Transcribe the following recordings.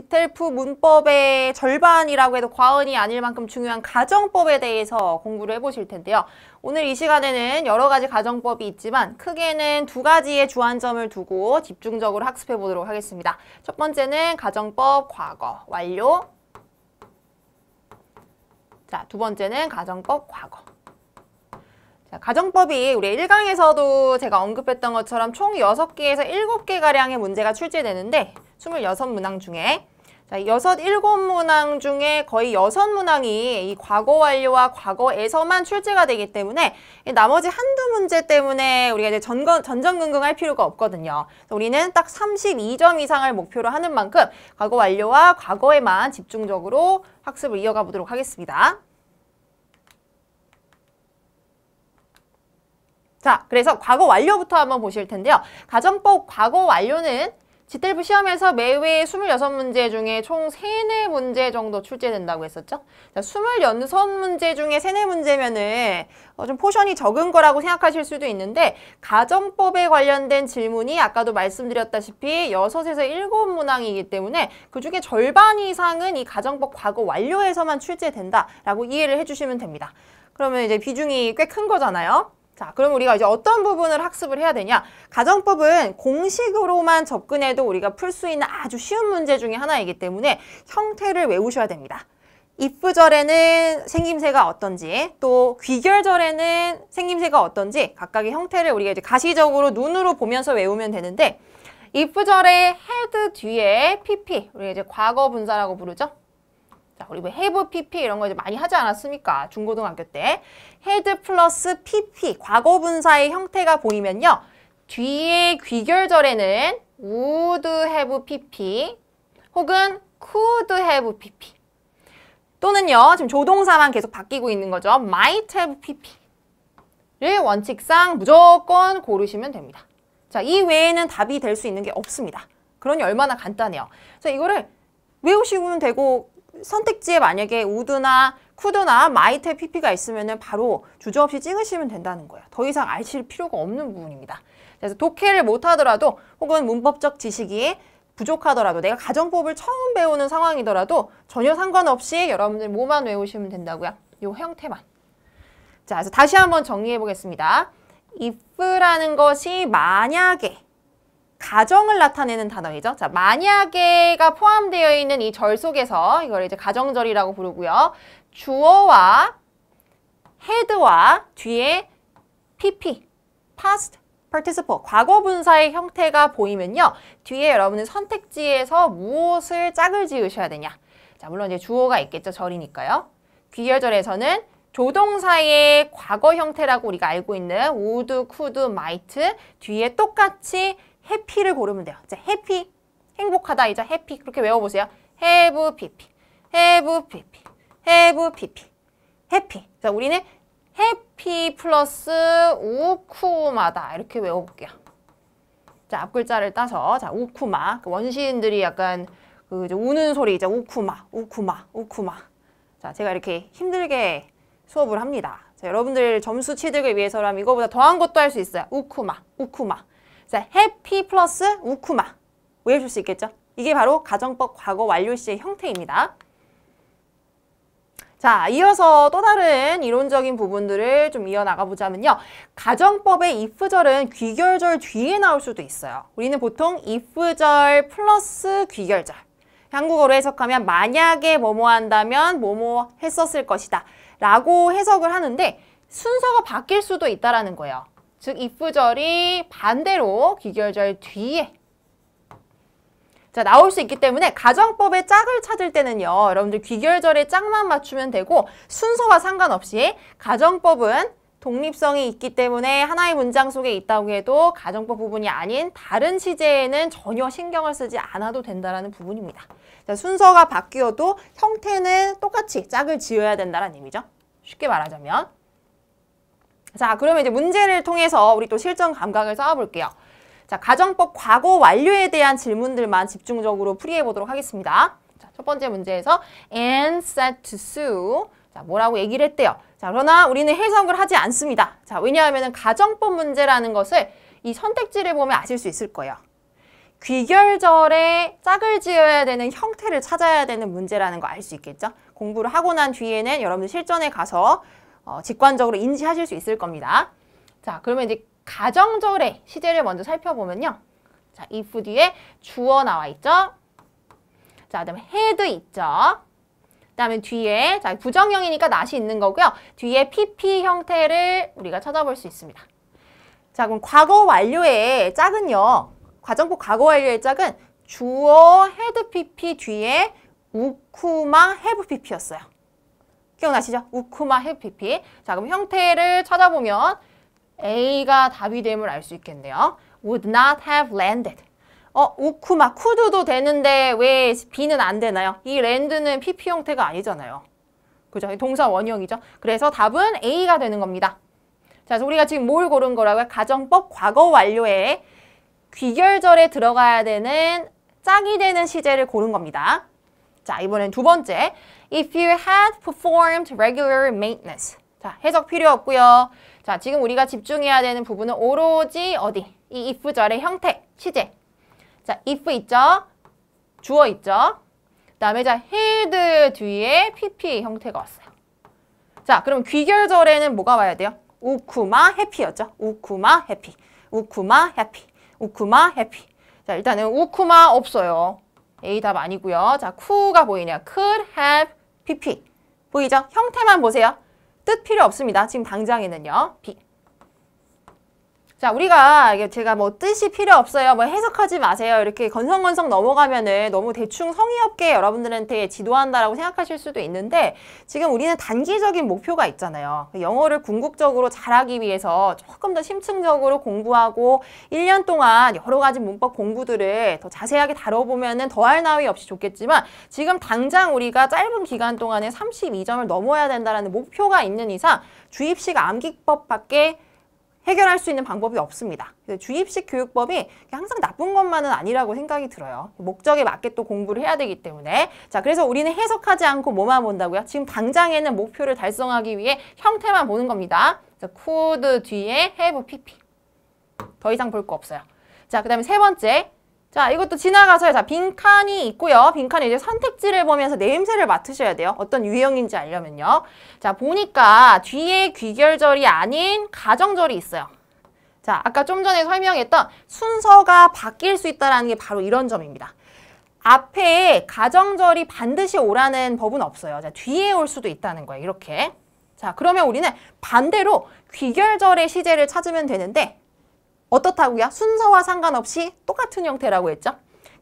디텔프 문법의 절반이라고 해도 과언이 아닐 만큼 중요한 가정법에 대해서 공부를 해보실 텐데요. 오늘 이 시간에는 여러 가지 가정법이 있지만 크게는 두 가지의 주안점을 두고 집중적으로 학습해 보도록 하겠습니다. 첫 번째는 가정법 과거 완료 자, 두 번째는 가정법 과거 자, 가정법이 우리 일강에서도 제가 언급했던 것처럼 총 여섯 개에서 일곱 개가량의 문제가 출제되는데 스물여섯 문항 중에 자, 여섯 일곱 문항 중에 거의 여섯 문항이 이 과거 완료와 과거에서만 출제가 되기 때문에 나머지 한두 문제 때문에 우리가 이제 전건, 전전긍긍할 필요가 없거든요. 우리는 딱 삼십이 점 이상을 목표로 하는 만큼 과거 완료와 과거에만 집중적으로 학습을 이어가 보도록 하겠습니다. 자, 그래서 과거 완료부터 한번 보실 텐데요. 가정법 과거 완료는 지텔부 시험에서 매회 26문제 중에 총 3, 4문제 정도 출제된다고 했었죠. 자, 26문제 중에 3, 4문제면은 어, 좀 포션이 적은 거라고 생각하실 수도 있는데 가정법에 관련된 질문이 아까도 말씀드렸다시피 6에서 7문항이기 때문에 그중에 절반 이상은 이 가정법 과거 완료에서만 출제된다라고 이해를 해주시면 됩니다. 그러면 이제 비중이 꽤 큰 거잖아요. 자, 그럼 우리가 이제 어떤 부분을 학습을 해야 되냐? 가정법은 공식으로만 접근해도 우리가 풀 수 있는 아주 쉬운 문제 중에 하나이기 때문에 형태를 외우셔야 됩니다. 입부절에는 생김새가 어떤지 또 귀결절에는 생김새가 어떤지 각각의 형태를 우리가 이제 가시적으로 눈으로 보면서 외우면 되는데 입부절의 헤드 뒤에 PP 우리가 이제 과거 분사라고 부르죠. 자, 우리 뭐 have pp 이런 거 이제 많이 하지 않았습니까? 중고등학교 때. had 플러스 pp 과거 분사의 형태가 보이면요. 뒤에 귀결절에는 would have pp 혹은 could have pp 또는요. 지금 조동사만 계속 바뀌고 있는 거죠. might have pp를 원칙상 무조건 고르시면 됩니다. 자, 이 외에는 답이 될 수 있는 게 없습니다. 그러니 얼마나 간단해요. 자, 이거를 외우시면 되고 선택지에 만약에 우드나 쿠드나 마이텔 PP가 있으면 바로 주저없이 찍으시면 된다는 거예요. 더 이상 아실 필요가 없는 부분입니다. 그래서 독해를 못하더라도 혹은 문법적 지식이 부족하더라도 내가 가정법을 처음 배우는 상황이더라도 전혀 상관없이 여러분들 뭐만 외우시면 된다고요. 요 형태만. 자, 그래서 다시 한번 정리해 보겠습니다. if라는 것이 만약에 가정을 나타내는 단어이죠. 자, 만약에가 포함되어 있는 이 절 속에서 이걸 이제 가정절이라고 부르고요. 주어와 헤드와 뒤에 pp, past participle, 과거 분사의 형태가 보이면요. 뒤에 여러분은 선택지에서 무엇을 짝을 지으셔야 되냐. 자, 물론 이제 주어가 있겠죠. 절이니까요. 귀결절에서는 조동사의 과거 형태라고 우리가 알고 있는 would, could, might 뒤에 똑같이 해피를 고르면 돼요. 자, 해피, 행복하다 이자 해피 그렇게 외워보세요. have pp, have pp, 해피. 자, 우리는 해피 플러스 우쿠마다 이렇게 외워볼게요. 자, 앞 글자를 따서 자 우쿠마 그 원시인들이 약간 그 우는 소리 이제 우쿠마, 우쿠마, 우쿠마. 자, 제가 이렇게 힘들게 수업을 합니다. 자, 여러분들 점수 취득을 위해서라면 이거보다 더한 것도 할 수 있어요. 우쿠마, 우쿠마. 자, 해피 플러스 우쿠마 외해줄수 있겠죠? 이게 바로 가정법 과거 완료시의 형태입니다. 자, 이어서 또 다른 이론적인 부분들을 좀 이어나가 보자면요. 가정법의 if절은 귀결절 뒤에 나올 수도 있어요. 우리는 보통 if절 플러스 귀결절. 한국어로 해석하면 만약에 뭐뭐 한다면 뭐뭐 했었을 것이다 라고 해석을 하는데 순서가 바뀔 수도 있다라는 거예요. 즉 입부절이 반대로 귀결절 뒤에 자 나올 수 있기 때문에 가정법의 짝을 찾을 때는요. 여러분들 귀결절의 짝만 맞추면 되고 순서와 상관없이 가정법은 독립성이 있기 때문에 하나의 문장 속에 있다고 해도 가정법 부분이 아닌 다른 시제에는 전혀 신경을 쓰지 않아도 된다는 부분입니다. 자, 순서가 바뀌어도 형태는 똑같이 짝을 지어야 된다는 의미죠. 쉽게 말하자면 자, 그러면 이제 문제를 통해서 우리 또 실전 감각을 쌓아볼게요. 자, 가정법 과거 완료에 대한 질문들만 집중적으로 풀이해 보도록 하겠습니다. 자, 첫 번째 문제에서 and set to sue 자, 뭐라고 얘기를 했대요. 자, 그러나 우리는 해석을 하지 않습니다. 자, 왜냐하면 가정법 문제라는 것을 이 선택지를 보면 아실 수 있을 거예요. 귀결절에 짝을 지어야 되는 형태를 찾아야 되는 문제라는 거 알 수 있겠죠? 공부를 하고 난 뒤에는 여러분들 실전에 가서 어, 직관적으로 인지하실 수 있을 겁니다. 자, 그러면 이제 가정절의 시제를 먼저 살펴보면요. 자, if 뒤에 주어 나와 있죠. 자, 그다음에 had 있죠. 그다음에 뒤에 자, 부정형이니까 not이 있는 거고요. 뒤에 pp 형태를 우리가 찾아볼 수 있습니다. 자, 그럼 과거 완료의 짝은요. 과정법 과거 완료의 짝은 주어 헤드 PP 뒤에 우쿠마 헤브 PP였어요. 기억나시죠? 우쿠마 해피피. 자, 그럼 형태를 찾아보면 A가 답이 됨을 알 수 있겠네요. would not have landed. 어, 우쿠마, c o 도 되는데 왜 B는 안 되나요? 이 l a 는 PP 형태가 아니잖아요. 그죠? 동사 원형이죠. 그래서 답은 A가 되는 겁니다. 자, 그래서 우리가 지금 뭘 고른 거라고요? 가정법 과거 완료에 귀결절에 들어가야 되는 짝이 되는 시제를 고른 겁니다. 자, 이번엔 두 번째. If you had performed regular maintenance. 자, 해석 필요 없고요. 자, 지금 우리가 집중해야 되는 부분은 오로지 어디? 이 if절의 형태, 취재. 자, if 있죠? 주어 있죠? 그다음에 자, had 뒤에 pp 형태가 왔어요. 자, 그럼 귀결절에는 뭐가 와야 돼요? 우쿠마 해피였죠? 우쿠마 해피. 우쿠마 해피. 우쿠마 해피. 자, 일단은 우쿠마 없어요. A 답 아니고요. 자, 쿠가보이냐요 could have PP. 보이죠? 형태만 보세요. 뜻 필요 없습니다. 지금 당장에는요. B. 자 우리가 이게 제가 뭐 뜻이 필요 없어요 뭐 해석하지 마세요 이렇게 건성건성 넘어가면은 너무 대충 성의 없게 여러분들한테 지도한다라고 생각하실 수도 있는데 지금 우리는 단기적인 목표가 있잖아요 그 영어를 궁극적으로 잘하기 위해서 조금 더 심층적으로 공부하고 1년 동안 여러 가지 문법 공부들을 더 자세하게 다뤄보면은 더할 나위 없이 좋겠지만 지금 당장 우리가 짧은 기간 동안에 32점을 넘어야 된다라는 목표가 있는 이상 주입식 암기법밖에 해결할 수 있는 방법이 없습니다. 주입식 교육법이 항상 나쁜 것만은 아니라고 생각이 들어요. 목적에 맞게 또 공부를 해야 되기 때문에 자 그래서 우리는 해석하지 않고 뭐만 본다고요? 지금 당장에는 목표를 달성하기 위해 형태만 보는 겁니다. 자, could 뒤에 have pp 더 이상 볼 거 없어요. 자, 그 다음에 세 번째 자, 이것도 지나가서요. 자, 빈칸이 있고요. 빈칸에 이제 선택지를 보면서 냄새를 맡으셔야 돼요. 어떤 유형인지 알려면요. 자, 보니까 뒤에 귀결절이 아닌 가정절이 있어요. 자, 아까 좀 전에 설명했던 순서가 바뀔 수 있다는 게 바로 이런 점입니다. 앞에 가정절이 반드시 오라는 법은 없어요. 자, 뒤에 올 수도 있다는 거예요. 이렇게. 자, 그러면 우리는 반대로 귀결절의 시제를 찾으면 되는데 어떻다고요? 순서와 상관없이 똑같은 형태라고 했죠?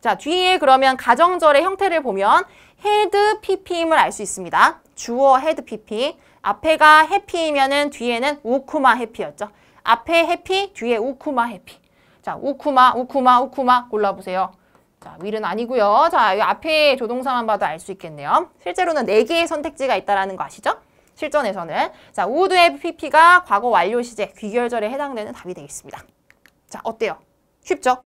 자, 뒤에 그러면 가정절의 형태를 보면 헤드 PP임을 알 수 있습니다. 주어 헤드 PP. 앞에가 해피이면은 뒤에는 우쿠마 해피였죠. 앞에 해피, 뒤에 우쿠마 해피. 자, 우쿠마, 우쿠마, 우쿠마 골라보세요. 자, 윌은 아니고요. 자, 이 앞에 조동사만 봐도 알 수 있겠네요. 실제로는 네개의 선택지가 있다는 거 아시죠? 실전에서는. 자, 우드 FPP가 과거 완료 시제, 귀결절에 해당되는 답이 되겠습니다. 자, 어때요? 쉽죠?